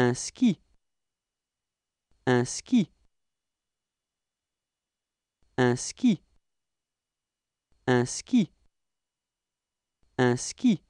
un ski un ski un ski un ski un ski